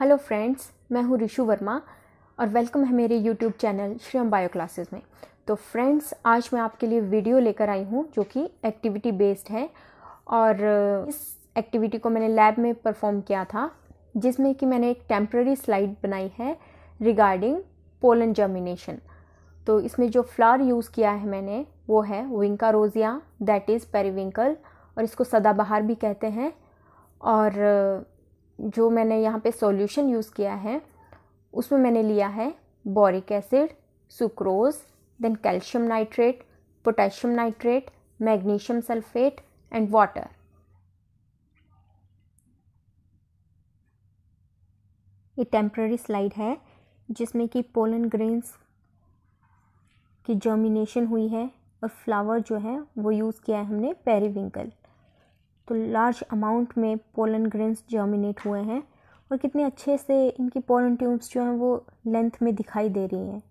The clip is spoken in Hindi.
हेलो फ्रेंड्स मैं हूँ रिशु वर्मा और वेलकम है मेरे YouTube channel Shreem bio classes में तो फ्रेंड्स आज मैं आपके लिए वीडियो लेकर आई हूँ जो कि एक्टिविटी बेस्ड है और इस एक्टिविटी को मैंने लैब में परफॉर्म किया था जिसमें कि मैंने एक टेम्प्ररी स्लाइड बनाई है रिगार्डिंग पोलन जर्मिनेशन तो इसमें जो फ्लावर यूज़ किया है मैंने वो है vinca rosea that is periwinkle और इसको सदाबहार भी कहते हैं और जो मैंने यहाँ पे सॉल्यूशन यूज़ किया है उसमें मैंने लिया है boric acid sucrose then calcium nitrate potassium nitrate magnesium sulphate and water ये टेम्प्ररी स्लाइड है जिसमें कि पोलन ग्रेन्स की जर्मिनेशन हुई है और फ्लावर जो है वो यूज़ किया है हमने पेरीविंकल तो लार्ज अमाउंट में पोलन ग्रेन्स जर्मिनेट हुए हैं और कितने अच्छे से इनकी पोलन ट्यूब्स जो हैं वो लेंथ में दिखाई दे रही हैं